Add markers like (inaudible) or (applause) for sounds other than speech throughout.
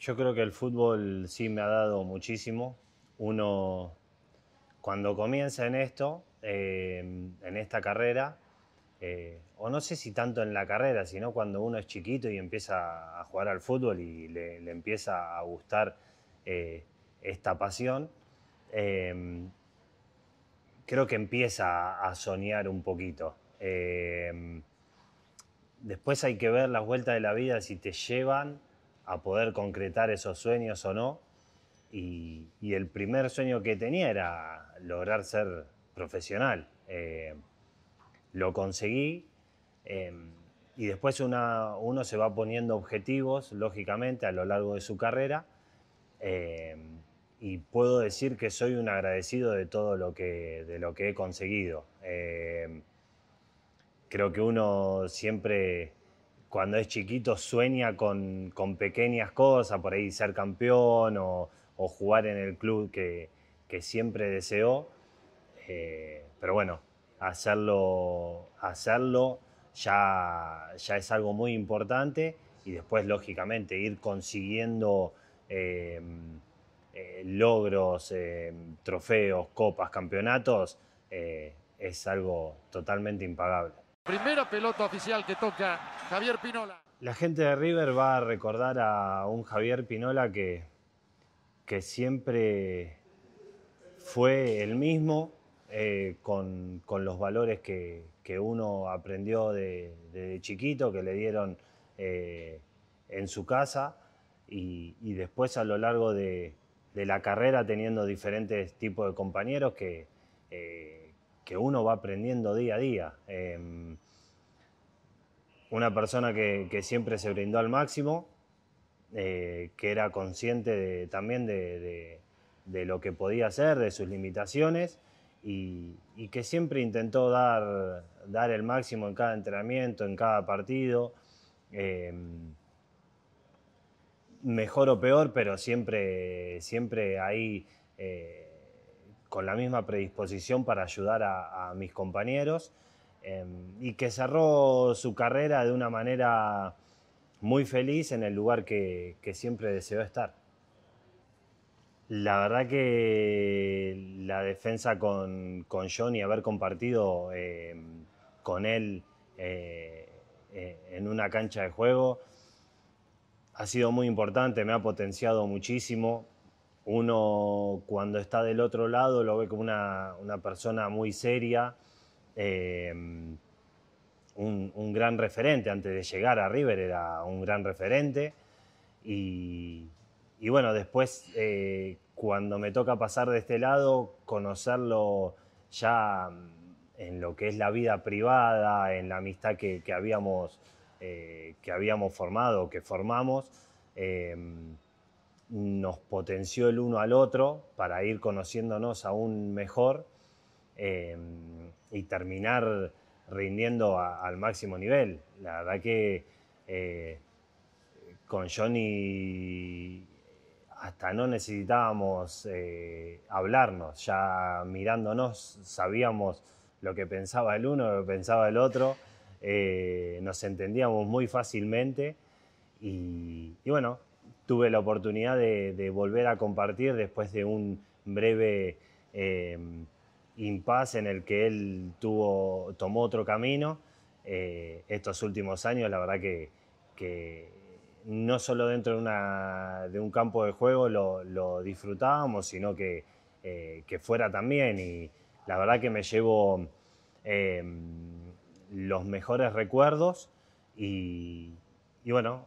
Yo creo que el fútbol sí me ha dado muchísimo. Uno, cuando comienza en esto, eh, en esta carrera, eh, o no sé si tanto en la carrera, sino cuando uno es chiquito y empieza a jugar al fútbol y le, empieza a gustar eh, esta pasión, creo que empieza a soñar un poquito. después hay que ver las vueltas de la vida si te llevan a poder concretar esos sueños o no. Y, el primer sueño que tenía era lograr ser profesional. Eh, lo conseguí em, y después uno se va poniendo objetivos, lógicamente, a lo largo de su carrera. Em, y puedo decir que soy un agradecido de todo lo que, de lo que he conseguido. Em, creo que uno siempre cuando es chiquito sueña con, pequeñas cosas, por ahí ser campeón o, jugar en el club que, siempre deseó. Eh, pero bueno, hacerlo, hacerlo ya, ya es algo muy importante y después, lógicamente, ir consiguiendo em, eh, logros, em, trofeos, copas, campeonatos, eh, es algo totalmente impagable. Primera pelota oficial que toca Javier Pinola. La gente de River va a recordar a un Javier Pinola que, que siempre fue el mismo, eh, con, los valores que, uno aprendió de, chiquito, que le dieron eh, en su casa, y, después a lo largo de, la carrera teniendo diferentes tipos de compañeros que... Eh, que uno va aprendiendo día a día. Em, una persona que, siempre se brindó al máximo, eh, que era consciente también de, lo que podía hacer, de sus limitaciones y, que siempre intentó dar, dar, el máximo en cada entrenamiento, en cada partido. Em, mejor o peor, pero siempre, siempre ahí eh, con la misma predisposición para ayudar a, mis compañeros em, y que cerró su carrera de una manera muy feliz en el lugar que, siempre deseó estar. La verdad que la defensa con, con y haber compartido em, con él eh, eh, en una cancha de juego, ha sido muy importante, me ha potenciado muchísimo, uno cuando está del otro lado lo ve como una, persona muy seria, eh, un, gran referente, antes de llegar a River era un gran referente. Y, bueno, después eh, cuando me toca pasar de este lado, conocerlo ya en lo que es la vida privada, en la amistad que, habíamos, eh, que habíamos formado, que formamos nos potenció el uno al otro para ir conociéndonos aún mejor eh, y terminar rindiendo al máximo nivel. La verdad que eh, con Johnny hasta no necesitábamos eh, hablarnos, ya mirándonos sabíamos lo que pensaba el uno, lo que pensaba el otro, nos entendíamos muy fácilmente y bueno, tuve la oportunidad de, volver a compartir después de un breve eh, impasse en el que él tuvo, tomó otro camino. Eh, estos últimos años, la verdad que, no solo dentro de, un campo de juego lo, disfrutábamos, sino eh, que, fuera también. Y la verdad que me llevo los mejores recuerdos y, bueno,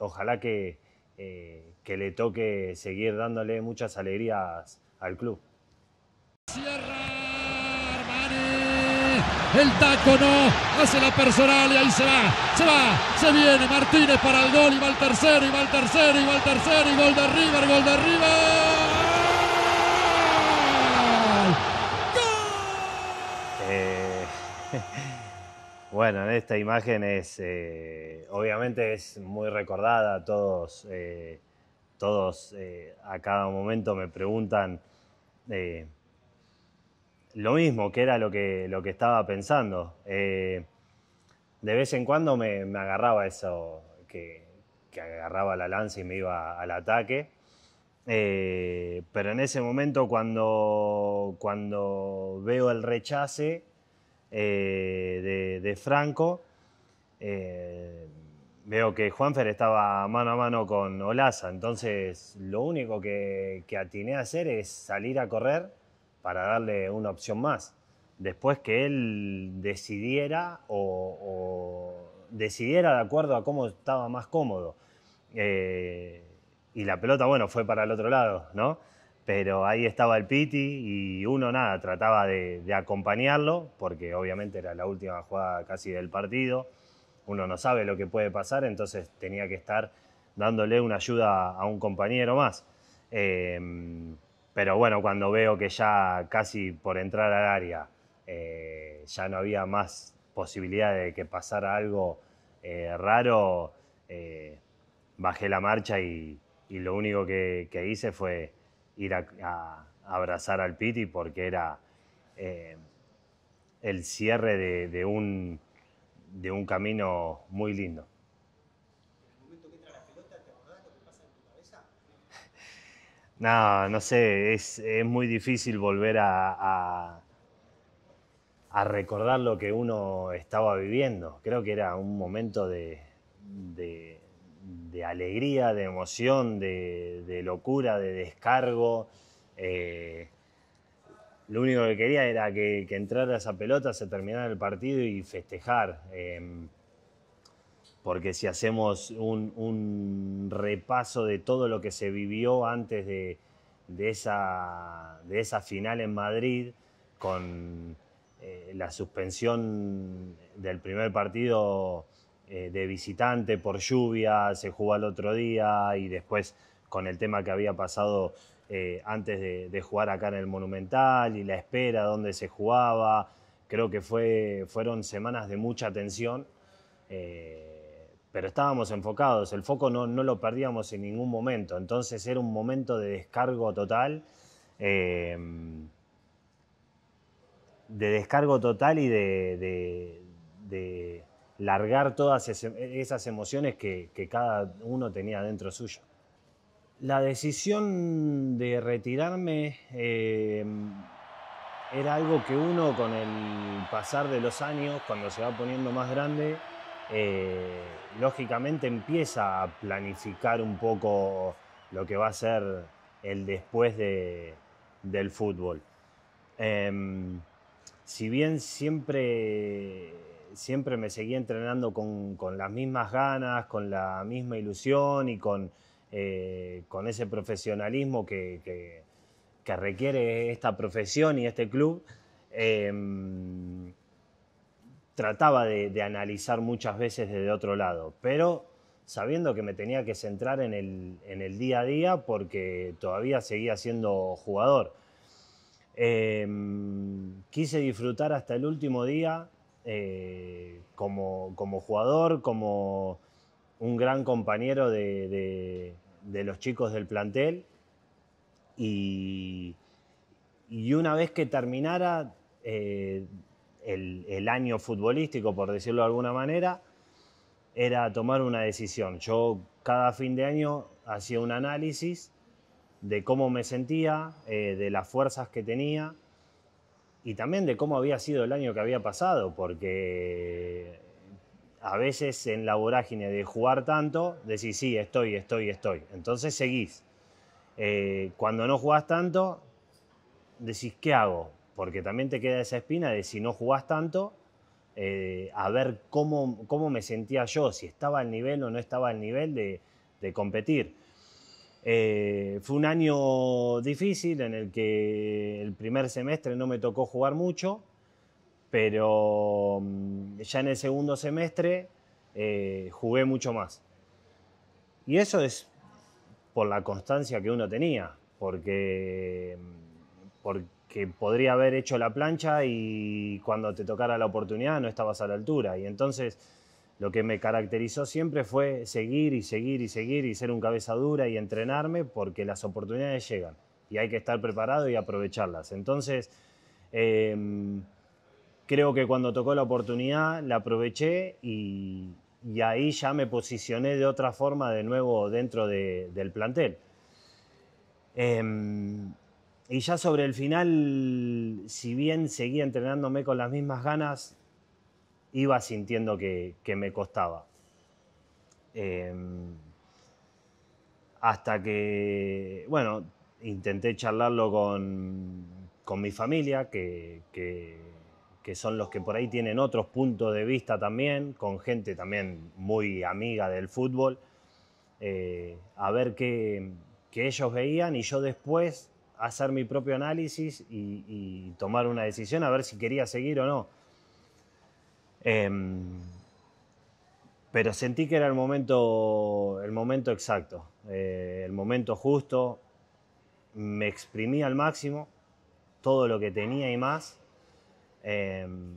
ojalá que, eh, que le toque seguir dándole muchas alegrías al club. Cierra el taco no, hace la personal y ahí se va, se va, se viene Martínez para el gol y va al tercero, y va al tercero, y va al tercero, y gol de River, gol de River. Bueno, en esta imagen es, eh, obviamente es muy recordada, todos, eh, todos eh, a cada momento me preguntan lo mismo, que era lo que, lo que estaba pensando. de vez en cuando me, agarraba eso, que, agarraba la lanza y me iba al ataque. pero en ese momento cuando, cuando veo el rechace, eh, de, Franco. Eh, veo que Juanfer estaba mano a mano con Olaza, entonces lo único que, atiné a hacer es salir a correr para darle una opción más. Después que él decidiera o, decidiera de acuerdo a cómo estaba más cómodo. Eh, y la pelota, bueno, fue para el otro lado, ¿no? pero ahí estaba el Piti y uno nada, trataba de, acompañarlo, porque obviamente era la última jugada casi del partido, uno no sabe lo que puede pasar, entonces tenía que estar dándole una ayuda a un compañero más. Em, pero bueno, cuando veo que ya casi por entrar al área eh, ya no había más posibilidad de que pasara algo eh, raro, eh, bajé la marcha y, lo único que hice fue ir a, abrazar al Piti porque era eh, el cierre de, de, un, de un camino muy lindo. (laughs) No, no sé, es, muy difícil volver a, a, recordar lo que uno estaba viviendo. Creo que era un momento de, de alegría, de emoción, de, locura, de descargo. Eh, lo único que quería era que, entrara esa pelota, se terminara el partido y festejar. Em, porque si hacemos un, repaso de todo lo que se vivió antes de, esa, de esa final en Madrid, con eh, la suspensión del primer partido eh, de visitante por lluvia, se jugó al otro día y después con el tema que había pasado eh, antes de, jugar acá en el Monumental y la espera, donde se jugaba. Creo que fue, fueron semanas de mucha tensión, eh, pero estábamos enfocados, el foco no, no, lo perdíamos en ningún momento, entonces era un momento de descargo total. Em, de descargo total y de largar todas esas emociones que, cada uno tenía dentro suyo. La decisión de retirarme eh, era algo que uno con el pasar de los años, cuando se va poniendo más grande, eh, lógicamente empieza a planificar un poco lo que va a ser el después del fútbol. Em, si bien siempre siempre me seguía entrenando con, las mismas ganas, con la misma ilusión y con, eh, ese profesionalismo que, que, requiere esta profesión y este club. Em, trataba de, analizar muchas veces desde otro lado, pero sabiendo que me tenía que centrar en el, día a día porque todavía seguía siendo jugador. Em, quise disfrutar hasta el último día eh, como, jugador, como un gran compañero de, los chicos del plantel. Y, y una vez que terminara eh, el, año futbolístico, por decirlo de alguna manera, era tomar una decisión. Yo cada fin de año hacía un análisis de cómo me sentía, eh, de las fuerzas que tenía, y también de cómo había sido el año que había pasado, porque a veces en la vorágine de jugar tanto, decís, sí, estoy, estoy, estoy. Entonces seguís. Eh, cuando no jugás tanto, decís, ¿qué hago? Porque también te queda esa espina de si no jugás tanto, eh, a ver cómo, me sentía yo, si estaba al nivel o no estaba al nivel de competir. Eh, fue un año difícil en el que el primer semestre no me tocó jugar mucho, pero mm, ya en el segundo semestre eh, jugué mucho más. Y eso es por la constancia que uno tenía, porque, mm, porque podría haber hecho la plancha y cuando te tocara la oportunidad no estabas a la altura. Y entonces lo que me caracterizó siempre fue seguir y seguir y seguir y ser un cabeza dura y entrenarme porque las oportunidades llegan y hay que estar preparado y aprovecharlas. Entonces, em, creo que cuando tocó la oportunidad la aproveché y, ahí ya me posicioné de otra forma de nuevo dentro del plantel. Em, y ya sobre el final, si bien seguía entrenándome con las mismas ganas, iba sintiendo que, me costaba. Em, hasta que, bueno, intenté charlarlo con, mi familia, que, son los que por ahí tienen otros puntos de vista también, con gente también muy amiga del fútbol, eh, a ver qué, ellos veían y yo después hacer mi propio análisis y tomar una decisión a ver si quería seguir o no Em, pero sentí que era el momento, el momento exacto, eh, el momento justo. Me exprimí al máximo todo lo que tenía y más. Em,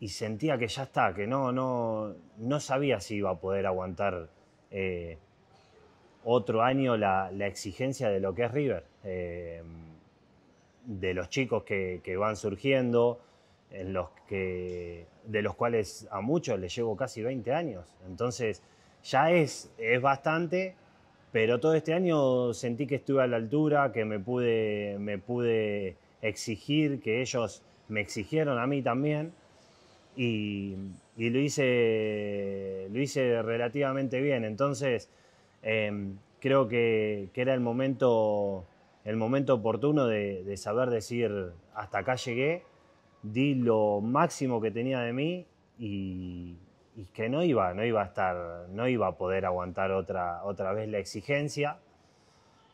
y sentía que ya está, que no, no, no sabía si iba a poder aguantar eh, otro año la, exigencia de lo que es River, eh, de los chicos que van surgiendo, en los que, de los cuales a muchos les llevo casi 20 años. Entonces, ya es, es bastante, pero todo este año sentí que estuve a la altura, que me pude, me pude exigir, que ellos me exigieron a mí también. Y, y lo, hice, lo hice relativamente bien. Entonces, em, creo que, era el momento, el momento oportuno de saber decir, hasta acá llegué di lo máximo que tenía de mí y, que no iba, no iba a estar, no iba a poder aguantar otra, vez la exigencia.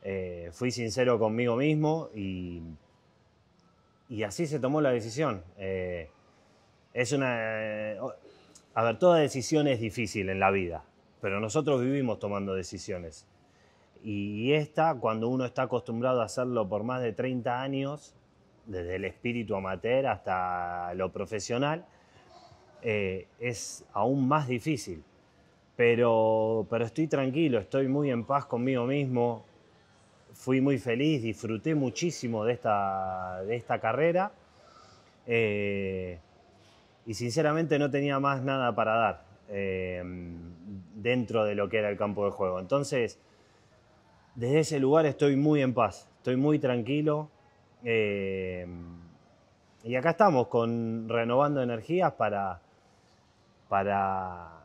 Eh, fui sincero conmigo mismo y, así se tomó la decisión. Eh, es una. Eh, a ver, toda decisión es difícil en la vida, pero nosotros vivimos tomando decisiones. Y esta, cuando uno está acostumbrado a hacerlo por más de 30 años, desde el espíritu amateur hasta lo profesional, eh, es aún más difícil. Pero, estoy tranquilo, estoy muy en paz conmigo mismo, fui muy feliz, disfruté muchísimo de esta, de esta carrera eh, y sinceramente no tenía más nada para dar eh, dentro de lo que era el campo de juego. Entonces, desde ese lugar estoy muy en paz, estoy muy tranquilo, eh, y acá estamos con renovando energías para, para,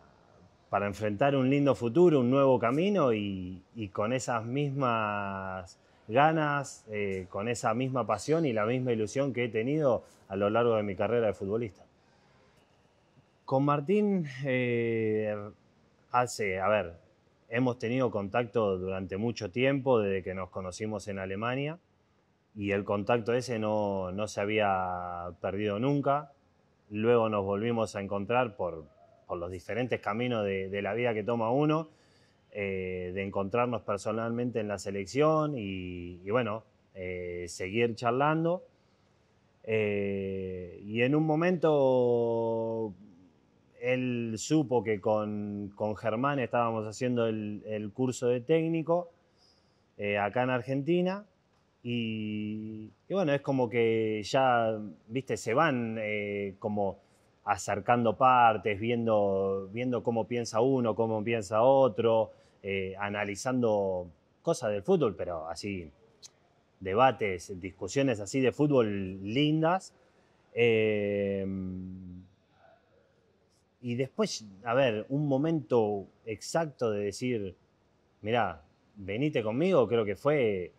enfrentar un lindo futuro, un nuevo camino y, con esas mismas ganas, eh, con esa misma pasión y la misma ilusión que he tenido a lo largo de mi carrera de futbolista. Con Martín eh, hace, a ver, hemos tenido contacto durante mucho tiempo, desde que nos conocimos en Alemania y el contacto ese no, no, se había perdido nunca. Luego nos volvimos a encontrar por, por los diferentes caminos de, de, la vida que toma uno, eh, de encontrarnos personalmente en la selección y, bueno, eh, seguir charlando. Eh, y en un momento él supo que con, con Germán estábamos haciendo el, el curso de técnico acá en Argentina y, bueno, es como que ya, viste, se van eh, como acercando partes, viendo, viendo cómo piensa uno, cómo piensa otro, eh, analizando cosas del fútbol, pero así, debates, discusiones así de fútbol lindas. Eh, y después, a ver, un momento exacto de decir, mirá, venite conmigo, creo que fue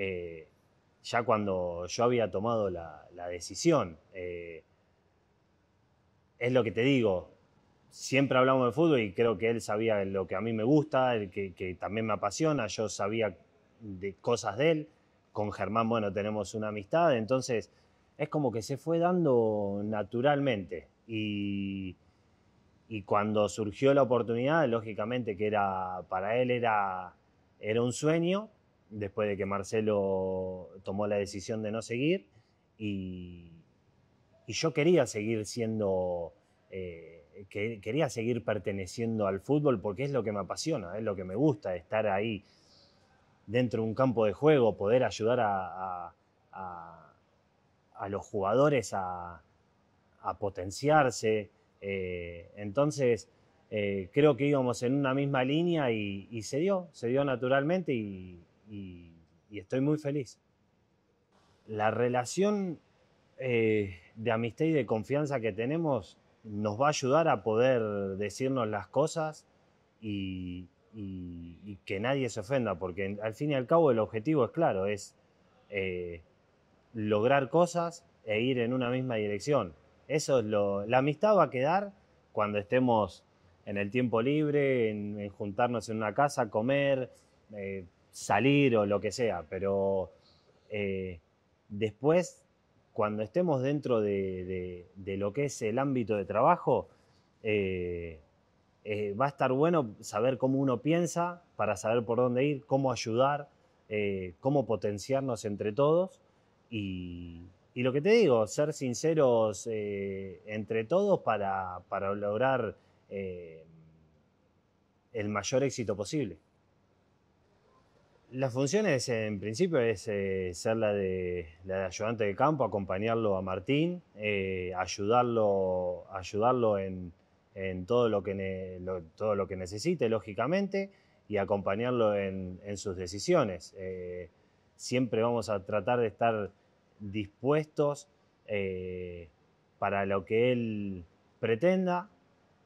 eh, ya cuando yo había tomado la, decisión. Eh, es lo que te digo, siempre hablamos de fútbol y creo que él sabía lo que a mí me gusta, el que, también me apasiona, yo sabía de cosas de él, con Germán, bueno, tenemos una amistad, entonces es como que se fue dando naturalmente y, y cuando surgió la oportunidad, lógicamente que era, para él era, era un sueño, después de que Marcelo tomó la decisión de no seguir y, yo quería seguir siendo, eh, quería seguir perteneciendo al fútbol porque es lo que me apasiona, es lo que me gusta, estar ahí dentro de un campo de juego, poder ayudar a, los jugadores a, potenciarse. Eh, entonces, eh, creo que íbamos en una misma línea y, y, se dio, se dio naturalmente y, y, estoy muy feliz. La relación eh, de amistad y de confianza que tenemos nos va a ayudar a poder decirnos las cosas y, que nadie se ofenda, porque al fin y al cabo el objetivo es claro, es eh, lograr cosas e ir en una misma dirección. Eso es lo, la amistad va a quedar cuando estemos en el tiempo libre, en, juntarnos en una casa, comer, eh, salir o lo que sea, pero eh, después, cuando estemos dentro de, lo que es el ámbito de trabajo, eh, eh, va a estar bueno saber cómo uno piensa para saber por dónde ir, cómo ayudar, cómo potenciarnos entre todos y, lo que te digo, ser sinceros entre todos para lograr el mayor éxito posible. La función en principio, es eh, ser la de, ayudante de campo, acompañarlo a Martín, eh, ayudarlo, ayudarlo en, todo, lo que todo lo que necesite, lógicamente, y acompañarlo en, sus decisiones. Eh, siempre vamos a tratar de estar dispuestos para lo que él pretenda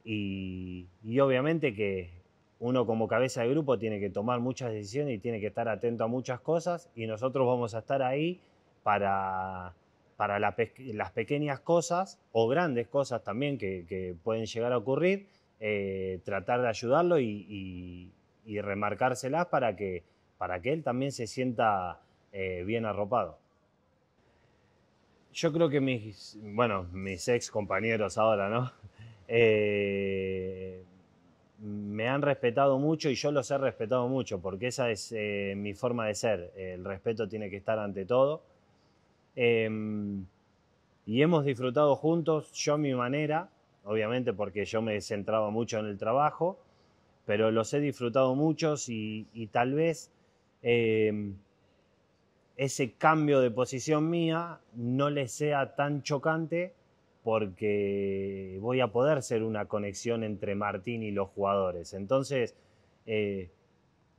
y obviamente que, uno como cabeza de grupo tiene que tomar muchas decisiones y tiene que estar atento a muchas cosas y nosotros vamos a estar ahí para, para las pequeñas cosas o grandes cosas también que, pueden llegar a ocurrir, eh, tratar de ayudarlo y, remarcárselas para que, para que él también se sienta eh, bien arropado. Yo creo que mis, bueno, mis ex compañeros ahora, ¿no? (laughs) Eh, me han respetado mucho y yo los he respetado mucho, porque esa es eh, mi forma de ser. El respeto tiene que estar ante todo. Em, y hemos disfrutado juntos, yo a mi manera, obviamente porque yo me centraba mucho en el trabajo, pero los he disfrutado muchos y, tal vez em, ese cambio de posición mía no les sea tan chocante porque voy a poder ser una conexión entre Martín y los jugadores. Entonces, eh,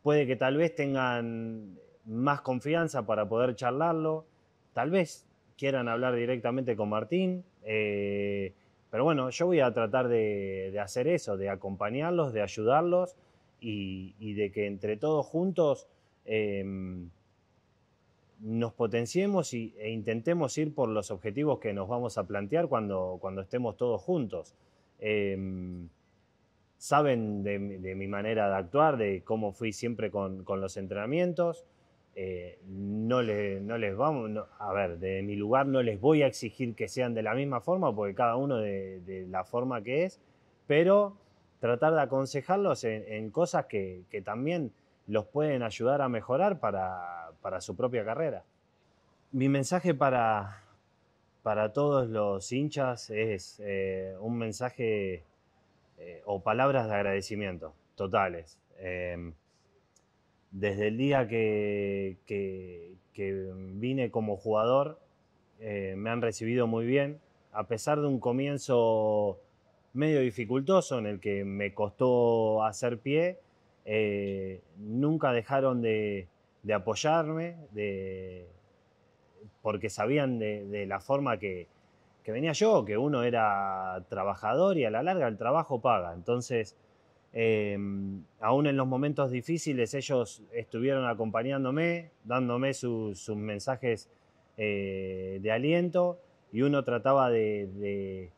puede que tal vez tengan más confianza para poder charlarlo, tal vez quieran hablar directamente con Martín, eh, pero bueno, yo voy a tratar de, hacer eso, de acompañarlos, de ayudarlos y, de que entre todos juntos... Em, nos potenciemos y, e intentemos ir por los objetivos que nos vamos a plantear cuando, cuando estemos todos juntos. Em, saben de, mi manera de actuar, de cómo fui siempre con, con los entrenamientos. Eh, no, no, les vamos, a ver, de mi lugar no les voy a exigir que sean de la misma forma, porque cada uno de, la forma que es, pero tratar de aconsejarlos en, en cosas que, que también los pueden ayudar a mejorar para, su propia carrera. Mi mensaje para, todos los hinchas es eh, un mensaje eh, o palabras de agradecimiento totales. Em, desde el día que, que vine como jugador, eh, me han recibido muy bien, a pesar de un comienzo medio dificultoso en el que me costó hacer pie eh, nunca dejaron de, apoyarme, de, porque sabían de, la forma que, venía yo, que uno era trabajador y a la larga el trabajo paga. Entonces, em, aún en los momentos difíciles ellos estuvieron acompañándome, dándome sus mensajes eh, de aliento y uno trataba de,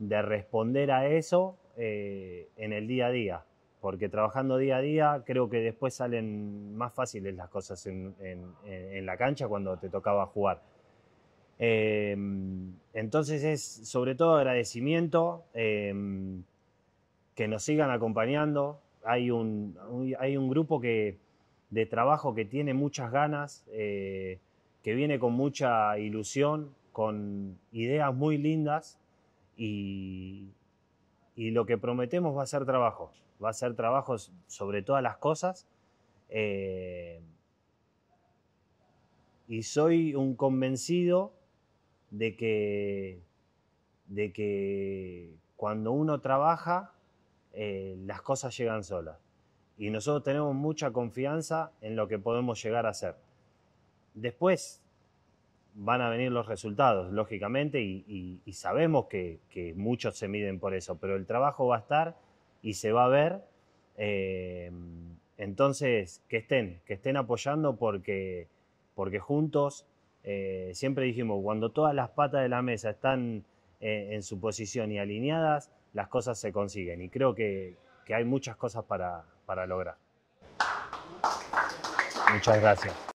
responder a eso eh, en el día a día porque trabajando día a día creo que después salen más fáciles las cosas en, la cancha cuando te tocaba jugar. Em, entonces es sobre todo agradecimiento, em, que nos sigan acompañando. Hay un, grupo de trabajo que tiene muchas ganas, eh, que viene con mucha ilusión, con ideas muy lindas y lo que prometemos va a ser trabajo va a ser trabajos sobre todas las cosas. Eh, y soy un convencido de que, de que cuando uno trabaja, eh, las cosas llegan solas. Y nosotros tenemos mucha confianza en lo que podemos llegar a hacer. Después van a venir los resultados, lógicamente, y, sabemos que muchos se miden por eso, pero el trabajo va a estar y se va a ver. Eh, entonces, que estén, que estén apoyando porque, porque juntos, eh, siempre dijimos, cuando todas las patas de la mesa están eh, en, su posición y alineadas, las cosas se consiguen. Y creo que, que hay muchas cosas para lograr. Muchas gracias.